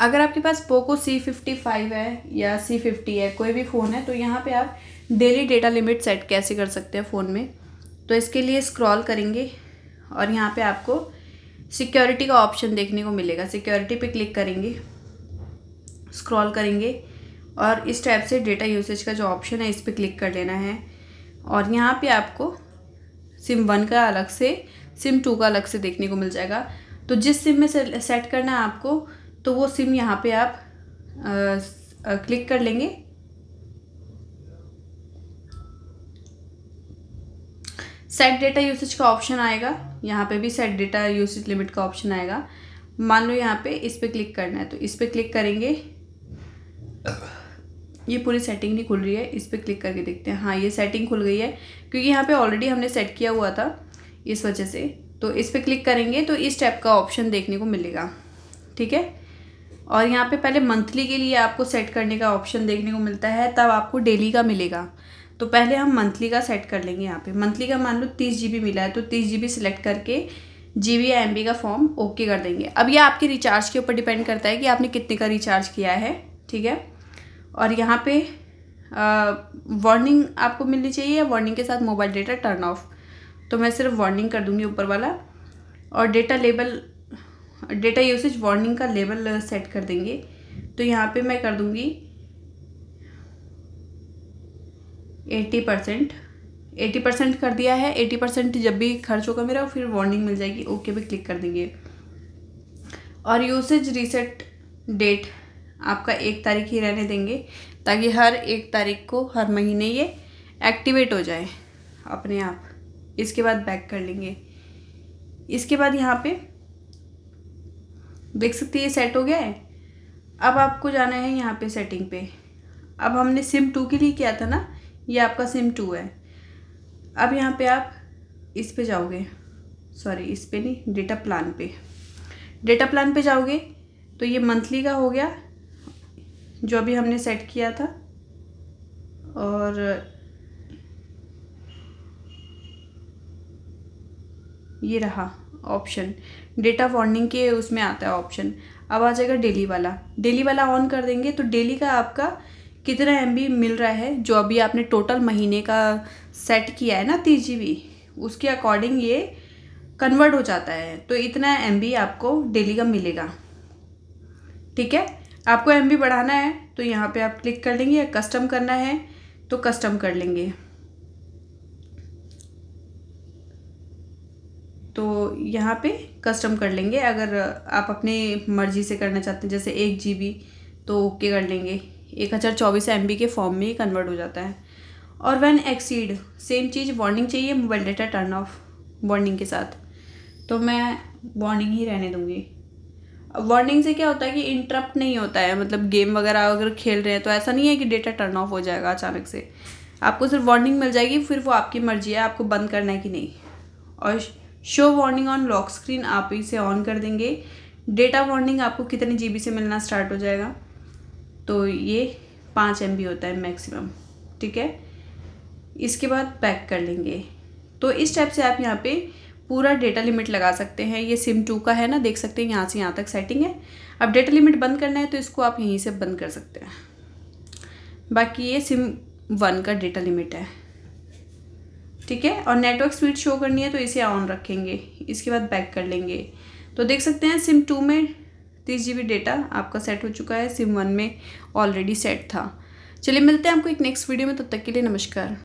अगर आपके पास पोको सी फिफ्टी फाइव है या सी फिफ्टी है कोई भी फ़ोन है तो यहाँ पे आप डेली डेटा लिमिट सेट कैसे कर सकते हैं फ़ोन में तो इसके लिए स्क्रॉल करेंगे और यहाँ पे आपको सिक्योरिटी का ऑप्शन देखने को मिलेगा सिक्योरिटी पे क्लिक करेंगे स्क्रॉल करेंगे और इस टाइप से डेटा यूसेज का जो ऑप्शन है इस पर क्लिक कर लेना है और यहाँ पर आपको सिम वन का अलग से सिम टू का अलग से देखने को मिल जाएगा तो जिस सिम में सेट करना है आपको तो वो सिम यहाँ पे आप आ, आ, क्लिक कर लेंगे सेट डेटा यूसेज का ऑप्शन आएगा यहाँ पे भी सेट डेटा यूसेज लिमिट का ऑप्शन आएगा मान लो यहाँ पे इस पर क्लिक करना है तो इस पर क्लिक करेंगे ये पूरी सेटिंग नहीं खुल रही है इस पर क्लिक करके देखते हैं हाँ ये सेटिंग खुल गई है क्योंकि यहाँ पे ऑलरेडी हमने सेट किया हुआ था इस वजह से तो इस पर क्लिक करेंगे तो इस टाइप का ऑप्शन देखने को मिलेगा ठीक है और यहाँ पे पहले मंथली के लिए आपको सेट करने का ऑप्शन देखने को मिलता है तब आपको डेली का मिलेगा तो पहले हम मंथली का सेट कर लेंगे यहाँ पे मंथली का मान लो तीस जी मिला है तो तीस जी सिलेक्ट करके जी बी या एम बी का फॉर्म ओके कर देंगे अब यह आपके रिचार्ज के ऊपर डिपेंड करता है कि आपने कितने का रिचार्ज किया है ठीक है और यहाँ पे वार्निंग आपको मिलनी चाहिए या वार्निंग के साथ मोबाइल डेटा टर्न ऑफ तो मैं सिर्फ वार्निंग कर दूँगी ऊपर वाला और data label data usage warning का लेवल सेट uh, कर देंगे तो यहाँ पे मैं कर दूँगी एट्टी परसेंट एटी परसेंट कर दिया है एटी परसेंट जब भी खर्च होगा मेरा फिर वार्निंग मिल जाएगी ओके पे क्लिक कर देंगे और यूसेज रीसेट डेट आपका एक तारीख ही रहने देंगे ताकि हर एक तारीख को हर महीने ये एक्टिवेट हो जाए अपने आप इसके बाद बैक कर लेंगे इसके बाद यहाँ पे देख सकते हैं ये सेट हो गया है अब आपको जाना है यहाँ पे सेटिंग पे अब हमने सिम टू के लिए किया था ना ये आपका सिम टू है अब यहाँ पे आप इस पे जाओगे सॉरी इस पे नहीं डेटा प्लान पे डेटा प्लान पे जाओगे तो ये मंथली का हो गया जो अभी हमने सेट किया था और ये रहा ऑप्शन डेटा वार्निंग के उसमें आता है ऑप्शन अब आ जाएगा डेली वाला डेली वाला ऑन कर देंगे तो डेली का आपका कितना एम मिल रहा है जो अभी आपने टोटल महीने का सेट किया है ना तीस जी उसके अकॉर्डिंग ये कन्वर्ट हो जाता है तो इतना एम आपको डेली का मिलेगा ठीक है आपको एम बढ़ाना है तो यहाँ पे आप क्लिक कर लेंगे या कस्टम करना है तो कस्टम कर लेंगे तो यहाँ पे कस्टम कर लेंगे अगर आप अपने मर्ज़ी से करना चाहते हैं जैसे एक जी तो ओके कर लेंगे एक हज़ार चौबीस एम के फॉर्म में ही कन्वर्ट हो जाता है और वैन एक्सीड सेम चीज़ वार्निंग चाहिए mobile data turn off warning के साथ तो मैं वार्निंग ही रहने दूँगी वार्निंग से क्या होता है कि इंटरप्ट नहीं होता है मतलब गेम वगैरह अगर खेल रहे हैं तो ऐसा नहीं है कि डेटा टर्न ऑफ हो जाएगा अचानक से आपको सिर्फ वार्निंग मिल जाएगी फिर वो आपकी मर्जी है आपको बंद करना है कि नहीं और show warning on lock screen आप इसे ऑन कर देंगे डेटा वार्निंग आपको कितने जी से मिलना स्टार्ट हो जाएगा तो ये पाँच एम होता है मैक्सिमम ठीक है इसके बाद पैक कर लेंगे तो इस टाइप से आप यहाँ पे पूरा डेटा लिमिट लगा सकते हैं ये सिम टू का है ना देख सकते हैं यहाँ से यहाँ तक सेटिंग है अब डेटा लिमिट बंद करना है तो इसको आप यहीं से बंद कर सकते हैं बाकी ये सिम वन का डेटा लिमिट है ठीक है और नेटवर्क स्पीड शो करनी है तो इसे ऑन रखेंगे इसके बाद बैक कर लेंगे तो देख सकते हैं सिम टू में तीस जी डेटा आपका सेट हो चुका है सिम वन में ऑलरेडी सेट था चलिए मिलते हैं आपको एक नेक्स्ट वीडियो में तब तो तक के लिए नमस्कार